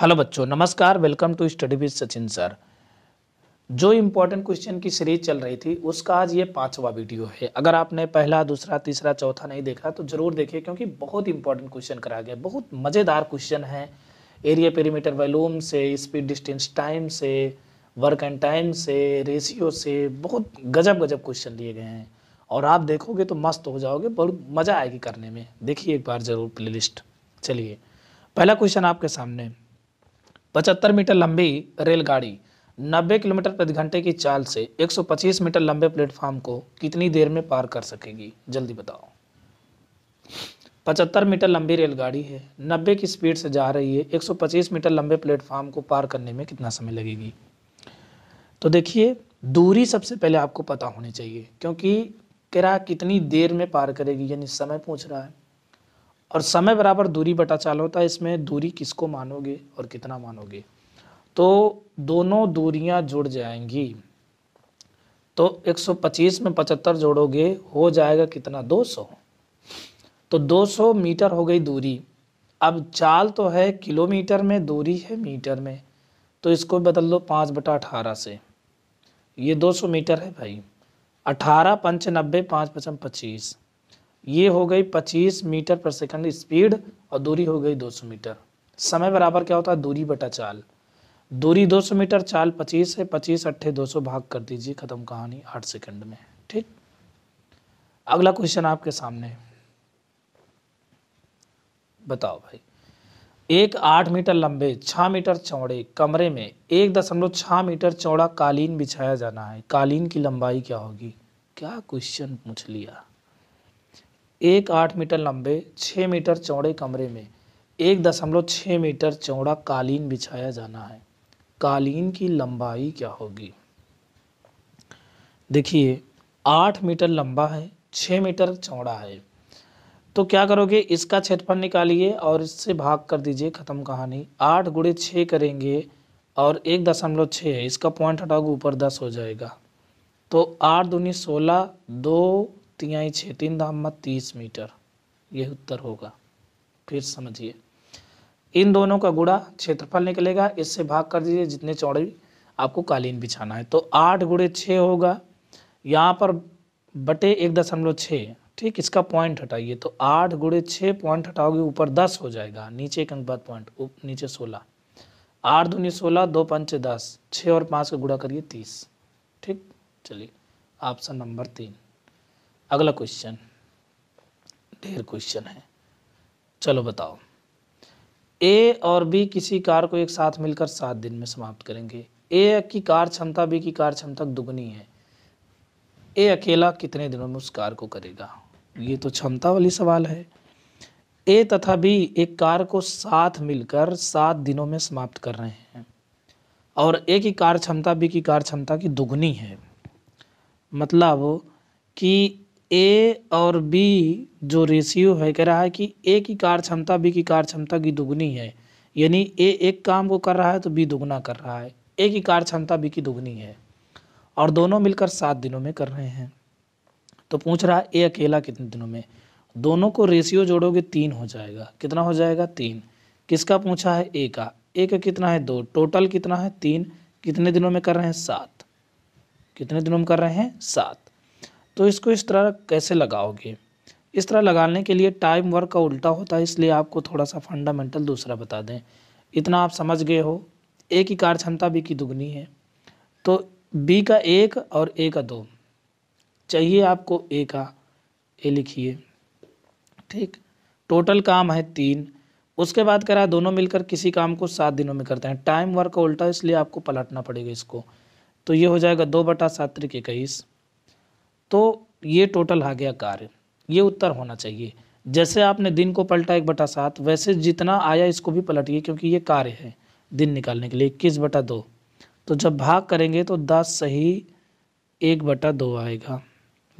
hello बच्चों नमस्कार welcome to study with Sachin sir जो इम्पोर्टेंट क्वेश्चन की सीरीज चल रही थी उसका आज ये पांचवा वीडियो है अगर आपने पहला दूसरा तीसरा चौथा नहीं देखा तो जरूर देखिए क्योंकि बहुत इंपॉर्टेंट क्वेश्चन करा गया बहुत मज़ेदार क्वेश्चन है एरिया पेरीमीटर वैलूम से स्पीड डिस्टेंस टाइम से वर्क एंड टाइम से रेशियो से बहुत गजब गजब क्वेश्चन लिए गए हैं और आप देखोगे तो मस्त हो जाओगे बहुत मज़ा आएगी करने में देखिए एक बार ज़रूर प्ले चलिए पहला क्वेश्चन आपके सामने पचहत्तर मीटर लंबी रेलगाड़ी 90 किलोमीटर प्रति घंटे की चाल से 125 मीटर लंबे प्लेटफॉर्म को कितनी देर में पार कर सकेगी जल्दी बताओ पचहत्तर मीटर लंबी रेलगाड़ी है 90 की स्पीड से जा रही है 125 मीटर लंबे प्लेटफॉर्म को पार करने में कितना समय लगेगी तो देखिए दूरी सबसे पहले आपको पता होनी चाहिए क्योंकि किराया कितनी देर में पार करेगी यानी समय पूछ रहा है और समय बराबर दूरी बटा चाल होता है इसमें दूरी किसको मानोगे और कितना मानोगे तो दोनों दूरियां जुड़ जाएंगी तो 125 में 75 जोड़ोगे हो जाएगा कितना 200 तो 200 मीटर हो गई दूरी अब चाल तो है किलोमीटर में दूरी है मीटर में तो इसको बदल दो पाँच बटा अठारह से ये 200 मीटर है भाई अठारह पंच नब्बे पाँच पचम पच्चीस ये हो गई 25 मीटर पर सेकंड स्पीड और दूरी हो गई 200 मीटर समय बराबर क्या होता है दूरी बटा चाल दूरी 200 मीटर चाल 25 है 25 अट्ठे 200 भाग कर दीजिए ख़त्म कहानी आठ सेकंड में ठीक अगला क्वेश्चन आपके सामने बताओ भाई एक आठ मीटर लंबे छह मीटर चौड़े कमरे में एक दशमलव छह मीटर चौड़ा कालीन बिछाया जाना है कालीन की लंबाई क्या होगी क्या क्वेश्चन पूछ लिया एक आठ मीटर लंबे छः मीटर चौड़े कमरे में एक दशमलव छः मीटर चौड़ा कालीन बिछाया जाना है कालीन की लंबाई क्या होगी देखिए आठ मीटर लंबा है छः मीटर चौड़ा है तो क्या करोगे इसका क्षेत्रफल निकालिए और इससे भाग कर दीजिए ख़त्म कहानी आठ गुड़े छः करेंगे और एक दशमलव छः इसका पॉइंट हटाओगे ऊपर दस हो जाएगा तो आठ दूनी सोलह दो तिहाई छः तीन दाम तीस मीटर यह उत्तर होगा फिर समझिए इन दोनों का गुड़ा क्षेत्रफल निकलेगा इससे भाग कर दीजिए जितने चौड़े आपको कालीन बिछाना है तो आठ गुड़े छः होगा यहाँ पर बटे एक दशमलव छः ठीक इसका पॉइंट हटाइए तो आठ गुड़े छः पॉइंट हटाओगे ऊपर दस हो जाएगा नीचे एक अंक बाद पॉइंट नीचे सोलह आठ दूनी सोलह दो पंच दस छः और पाँच का गुड़ा करिए तीस ठीक चलिए ऑप्शन नंबर तीन अगला क्वेश्चन ढेर क्वेश्चन है चलो बताओ ए और बी किसी कार को एक साथ मिलकर सात दिन में समाप्त करेंगे ए की कार क्षमता बी की कार क्षमता दुगनी है ए अकेला कितने दिनों में उस कार को करेगा ये तो क्षमता वाली सवाल है ए तथा बी एक कार को साथ मिलकर सात दिनों में समाप्त कर रहे हैं और ए की कार क्षमता बी की कार क्षमता की दुगनी है मतलब कि ए और बी जो रेशियो है कह रहा है कि ए की कार्य क्षमता बी की कार्य क्षमता की दुगनी है यानी ए एक काम को कर रहा है तो बी दुगना कर रहा है ए की कार्य क्षमता बी की दुगनी है और दोनों मिलकर सात दिनों में कर रहे हैं तो पूछ रहा है ए अकेला कितने दिनों में दोनों को रेशियो जोड़ोगे तीन हो जाएगा कितना हो जाएगा तीन किसका पूछा है ए का ए का कितना है दो टोटल कितना है तीन कितने दिनों में कर रहे हैं सात कितने दिनों में कर रहे हैं सात तो इसको इस तरह कैसे लगाओगे इस तरह लगाने के लिए टाइम वर्क का उल्टा होता है इसलिए आपको थोड़ा सा फंडामेंटल दूसरा बता दें इतना आप समझ गए हो ए की कार्य क्षमता बी की दुगनी है तो बी का एक और ए का दो चाहिए आपको ए का ए लिखिए ठीक टोटल काम है तीन उसके बाद कह रहा है दोनों मिलकर किसी काम को सात दिनों में करते हैं टाइम वर्क का उल्टा इसलिए आपको पलटना पड़ेगा इसको तो ये हो जाएगा दो बटा सात त्रिक इक्कीस तो ये टोटल आ गया कार्य ये उत्तर होना चाहिए जैसे आपने दिन को पलटा एक बटा सात वैसे जितना आया इसको भी पलटिए क्योंकि ये कार्य है दिन निकालने के लिए इक्कीस बटा दो तो जब भाग करेंगे तो दस सही एक बटा दो आएगा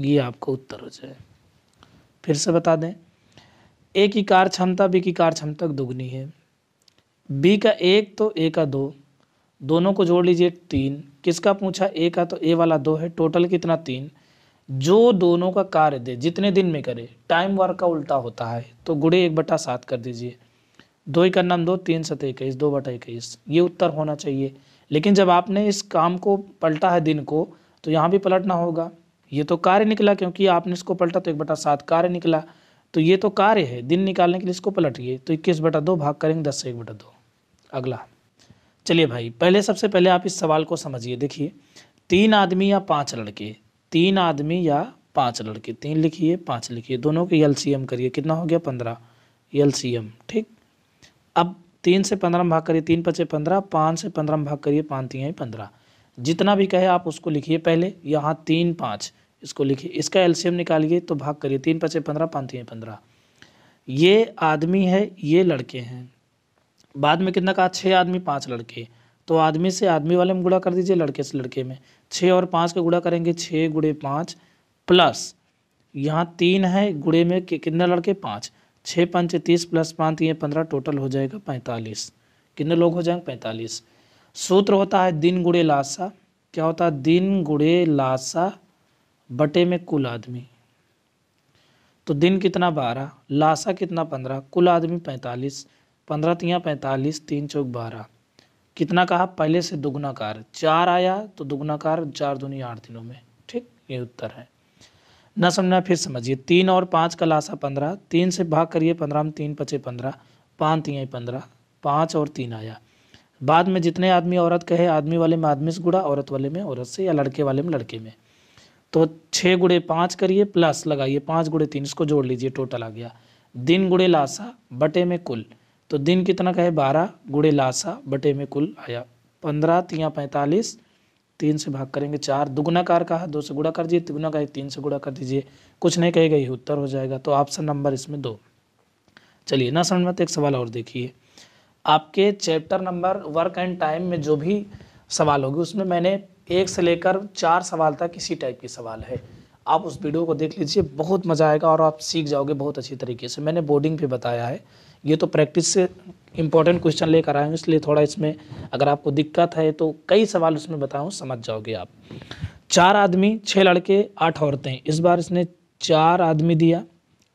ये आपका उत्तर हो जाए फिर से बता दें ए की कार क्षमता बी की कार क्षमता दुगनी है बी का एक तो ए का दो दोनों को जोड़ लीजिए तीन किसका पूछा ए का तो ए वाला दो है टोटल कितना तीन जो दोनों का कार्य दे जितने दिन में करे टाइम वर्ग का उल्टा होता है तो गुड़े एक बटा सात कर दीजिए दो ही का नाम दो तीन सत इक्कीस दो बटा इक्कीस ये उत्तर होना चाहिए लेकिन जब आपने इस काम को पलटा है दिन को तो यहाँ भी पलटना होगा ये तो कार्य निकला क्योंकि आपने इसको पलटा तो एक बटा सात कार्य निकला तो ये तो कार्य है दिन निकालने के लिए इसको पलटिए तो इक्कीस बटा दो भाग करेंगे दस से एक बटा दो अगला चलिए भाई पहले सबसे पहले आप इस सवाल को समझिए देखिए तीन आदमी या पांच लड़के तीन आदमी या पांच लड़के तीन लिखिए पांच लिखिए दोनों के एल करिए कितना हो गया पंद्रह एल ठीक अब तीन से पंद्रह में भाग करिए तीन पचे पंद्रह पाँच से पंद्रह में भाग करिए पाँच तीन पंद्रह जितना भी कहे आप उसको लिखिए पहले यहाँ तीन पाँच इसको लिखिए इसका एल निकालिए तो भाग करिए तीन पचे पंद्रह पाँच तीन पंद्रह ये आदमी है ये लड़के हैं बाद में कितना कहा छः आदमी पाँच लड़के तो आदमी से आदमी वाले में गुड़ा कर दीजिए लड़के से लड़के में छः और पाँच का गुड़ा करेंगे छः गुड़े पाँच प्लस यहाँ तीन है गुड़े में कितने लड़के पाँच छः पंच तीस प्लस पाँच ये पंद्रह टोटल हो जाएगा पैंतालीस कितने लोग हो जाएंगे पैंतालीस सूत्र होता है दिन गुड़े लाशा क्या होता है दिन गुड़े लाशा बटे में कुल आदमी तो दिन कितना बारह लाशा कितना पंद्रह कुल आदमी पैंतालीस पंद्रह तियाँ पैंतालीस तीन चौक बारह कितना कहा पहले से दुगुना कार चार आया तो दुगुना कार चार दुनिया आठ दिनों में ठीक ये उत्तर है न समझना फिर समझिए तीन और पाँच का लाशा पंद्रह तीन से भाग करिए पंद्रह में तीन पचे पंद्रह पाँच तीन पंद्रह पाँच और तीन आया बाद में जितने आदमी औरत कहे आदमी वाले में आदमी से गुड़ा औरत वाले में औरत से या लड़के वाले में लड़के में तो छः गुड़े पाँच करिए प्लस लगाइए पाँच गुड़े तीन इसको जोड़ लीजिए टोटल आ गया दिन गुड़े लाशा बटे में कुल तो दिन कितना का है बारह गुड़े लाशा बटे में कुल आया पंद्रह तिया पैंतालीस तीन से भाग करेंगे चार दुगुना कार कहा दो से गुड़ा कर दिए तिगुना का तीन से गुड़ा कर दीजिए कुछ नहीं कहेगा ये उत्तर हो जाएगा तो ऑप्शन नंबर इसमें दो चलिए ना समझ में तो एक सवाल और देखिए आपके chapter number work and time में जो भी सवाल होगी उसमें मैंने एक से लेकर चार सवाल तक किसी टाइप के सवाल है आप उस वीडियो को देख लीजिए बहुत मज़ा आएगा और आप सीख जाओगे बहुत अच्छी तरीके से मैंने बोर्डिंग पे बताया है ये तो प्रैक्टिस से इम्पॉर्टेंट क्वेश्चन लेकर आए हूँ इसलिए थोड़ा इसमें अगर आपको दिक्कत है तो कई सवाल उसमें बताऊँ समझ जाओगे आप चार आदमी छः लड़के आठ औरतें इस बार इसने चार आदमी दिया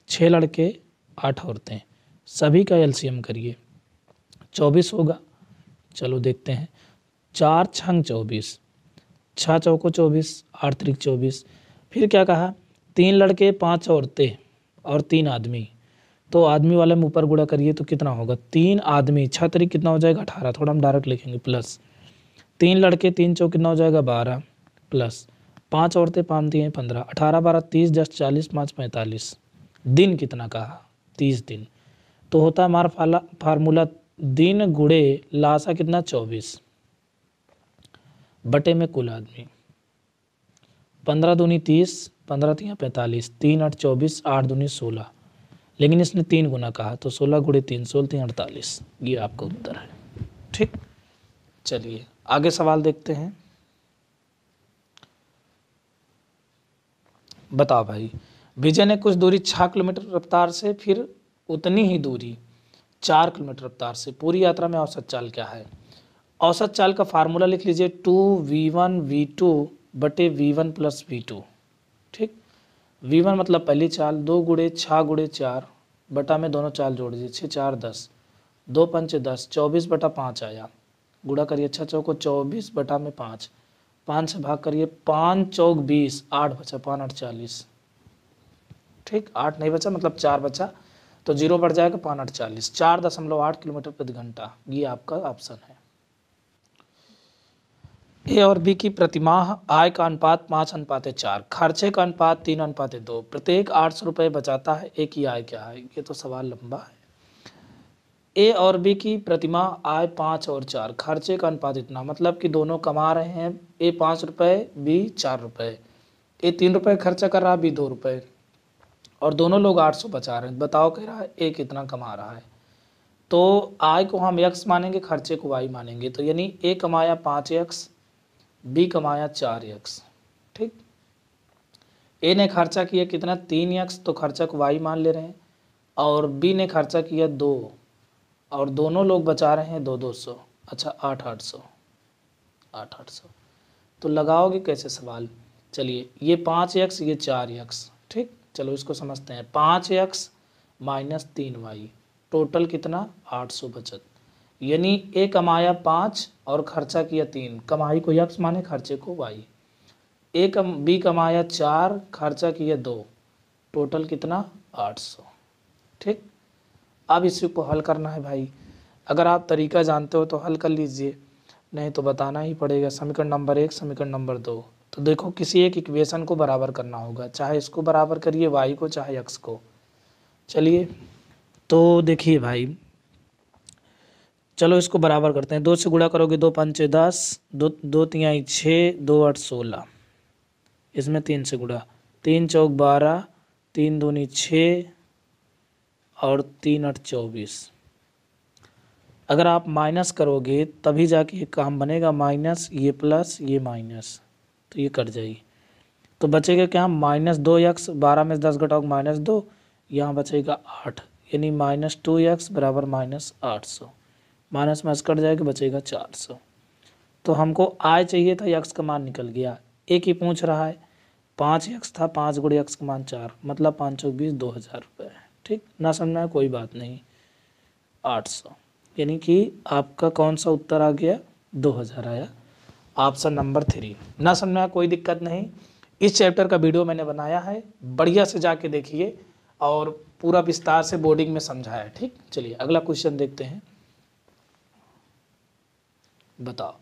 छः लड़के आठ औरतें सभी का एल करिए चौबीस होगा चलो देखते हैं चार छंग चौबीस छः चौको चौबीस आठ त्रिक चौबीस फिर क्या कहा तीन लड़के पांच औरतें और तीन आदमी तो आदमी वाले में ऊपर गुड़ा करिए तो कितना होगा तीन आदमी छः तरीक कितना हो जाएगा अठारह थोड़ा हम डायरेक्ट लिखेंगे प्लस तीन लड़के तीन चौ कितना हो जाएगा बारह प्लस पाँच औरतें पाँच दिए पंद्रह अठारह बारह तीस दस चालीस पाँच पैंतालीस दिन कितना कहा तीस दिन तो होता है हमारा फाला फार्मूला दिन गुड़े लाशा कितना चौबीस बटे में कुल आदमी पंद्रह दूनी तीस पंद्रह तीन पैंतालीस तीन आठ चौबीस आठ दूनी सोलह लेकिन इसने तीन गुना कहा तो सोलह गुड़े तीन सोलह तीन अड़तालीस ये आपका उत्तर है ठीक चलिए आगे सवाल देखते हैं बताओ भाई विजय ने कुछ दूरी छः किलोमीटर रफ्तार से फिर उतनी ही दूरी चार किलोमीटर रफ्तार से पूरी यात्रा में औसत चाल क्या है औसत चाल का फार्मूला लिख लीजिए two V one V two बटे V one plus V two ठीक वी वन मतलब पहली चाल दो गुड़े छः गुड़े चार बटा में दोनों चाल जोड़ दीजिए छः चार दस दो पंच दस चौबीस बटा पाँच आया गुड़ा करिए छः चौक को चौबीस बटा में पाँच पाँच से भाग करिए पाँच चौक बीस आठ बचा पाँच आठ चालीस ठीक आठ नहीं बचा मतलब चार बचा तो जीरो बढ़ जाएगा पाँच आठ चालीस चार दशमलव आठ किलोमीटर प्रति घंटा ये आपका ऑप्शन है ए और बी की प्रतिमाह आय का अनुपात पाँच अनुपात चार खर्चे का अनुपात तीन अनुपात दो प्रत्येक आठ सौ रुपये बचाता है एक ही आय क्या है ये तो सवाल लंबा है ए और बी की प्रतिमा आय पाँच और चार खर्चे का अनुपात इतना मतलब कि दोनों कमा रहे हैं ए पाँच रुपये बी चार रुपये ए तीन रुपये खर्चा कर रहा है बी दो रुपये और दोनों लोग आठ सौ बचा रहे हैं बताओ कह रहा है ए कितना कमा रहा है तो आय को हम यक्स मानेंगे खर्चे को वाई मानेंगे तो यानी ए कमाया पाँच यक्स बी कमाया चार यक्स ठीक ए ने खर्चा किया कितना तीन यक्स तो खर्चा को वाई मान ले रहे हैं और बी ने खर्चा किया दो और दोनों लोग बचा रहे हैं दो दो सौ अच्छा आठ आठ सौ आठ आठ सौ तो लगाओगे कैसे सवाल चलिए ये पाँच यक्स ये चार यक्स ठीक चलो इसको समझते हैं पाँच यक्स माइनस तीन वाई टोटल कितना आठ सौ बचत यानी ए कमाया पाँच और खर्चा किया तीन कमाई को यक्स माने खर्चे को वाई ए कम बी कमाया चार खर्चा किया दो टोटल कितना आठ सौ ठीक अब इसी को हल करना है भाई अगर आप तरीका जानते हो तो हल कर लीजिए नहीं तो बताना ही पड़ेगा समीकरण नंबर एक समीकरण नंबर दो तो देखो किसी एक इक्वेशन को बराबर करना होगा चाहे इसको बराबर करिए वाई को चाहे यक्स को चलिए तो देखिए भाई चलो इसको बराबर करते हैं दो से गुणा करोगे दो पाँच दस दो दो तियाई छः दो आठ सोलह इसमें तीन से गुणा तीन चौक बारह तीन दूनी छः और तीन आठ चौबीस अगर आप माइनस करोगे तभी जाके ये काम बनेगा माइनस ये प्लस ये माइनस तो ये कट जाएगी तो बचेगा क्या माइनस दो यक्स बारह में दस घटाओ माइनस दो यहाँ बचेगा आठ यानी माइनस टू यक्स बराबर माइनस आठ सौ माइनस माइनस कट जाएगा बचेगा चार सौ तो हमको आय चाहिए था यक्स का मान निकल गया एक ही पूछ रहा है पाँच यक्स था पाँच गुड़े यक्स का मान चार मतलब पाँच सौ बीस दो हज़ार रुपये ठीक ना समझना कोई बात नहीं आठ सौ यानी कि आपका कौन सा उत्तर आ गया दो हज़ार आया ऑप्शन नंबर थ्री ना समझना कोई दिक्कत नहीं इस चैप्टर का वीडियो मैंने बनाया है बढ़िया से जाके देखिए और पूरा विस्तार से बोर्डिंग में समझाया ठीक चलिए अगला क्वेश्चन देखते हैं बताओ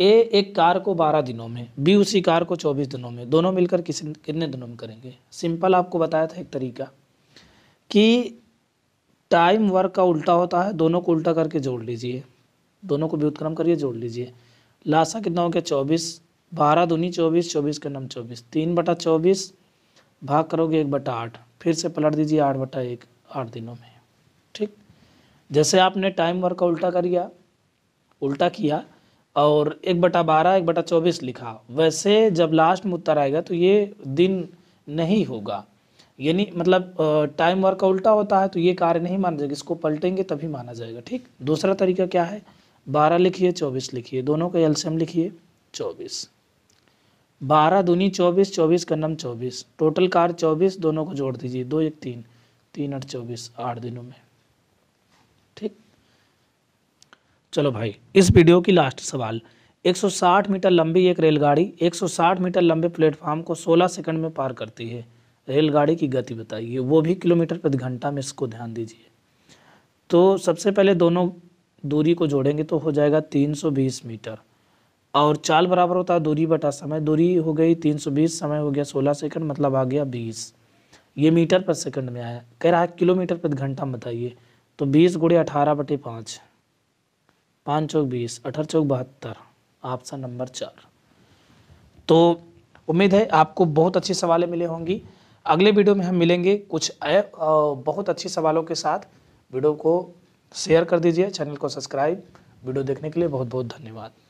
ए एक कार को बारह दिनों में बी उसी कार को चौबीस दिनों में दोनों मिलकर किस कितने दिनों में करेंगे सिंपल आपको बताया था एक तरीका कि टाइम वर्क का उल्टा होता है दोनों को उल्टा करके जोड़ लीजिए दोनों को व्युतक्रम करिए जोड़ लीजिए लाशा कितना हो गया चौबीस बारह दूनी चौबीस चौबीस का नम चौबीस तीन बटा चौबीस भाग करोगे एक बटा आठ फिर से पलट दीजिए आठ बटा एक आठ दिनों में ठीक जैसे आपने टाइम वर्क का उल्टा कर लिया उल्टा किया और एक बटा बारह एक बटा चौबीस लिखा वैसे जब लास्ट में उत्तर आएगा तो ये दिन नहीं होगा यानी मतलब टाइम वर्क का उल्टा होता है तो ये कार्य नहीं माना जाएगा इसको पलटेंगे तभी माना जाएगा ठीक दूसरा तरीका क्या है बारह लिखिए चौबीस लिखिए दोनों का एल्शियम लिखिए चौबीस बारह दूनी चौबीस चौबीस का नम चौबीस टोटल कार चौबीस दोनों को जोड़ दीजिए दो एक तीन तीन आठ चौबीस आठ दिनों में चलो भाई इस वीडियो की लास्ट सवाल 160 मीटर लंबी एक रेलगाड़ी 160 मीटर लंबे प्लेटफॉर्म को 16 सेकंड में पार करती है रेलगाड़ी की गति बताइए वो भी किलोमीटर प्रति घंटा में इसको ध्यान दीजिए तो सबसे पहले दोनों दूरी को जोड़ेंगे तो हो जाएगा 320 मीटर और चाल बराबर होता है दूरी बटा समय दूरी हो गई 320 समय हो गया 16 सेकंड मतलब आ गया 20 ये मीटर पर सेकंड में आया कह रहा है किलोमीटर प्रति घंटा बताइए तो 20 गुड़े अठारह बटे पाँच पाँच चौक बीस अठारह चौक बहत्तर ऑप्शन नंबर चार तो उम्मीद है आपको बहुत अच्छे सवाल मिले होंगी अगले वीडियो में हम मिलेंगे कुछ बहुत अच्छे सवालों के साथ वीडियो को शेयर कर दीजिए चैनल को सब्सक्राइब वीडियो देखने के लिए बहुत बहुत धन्यवाद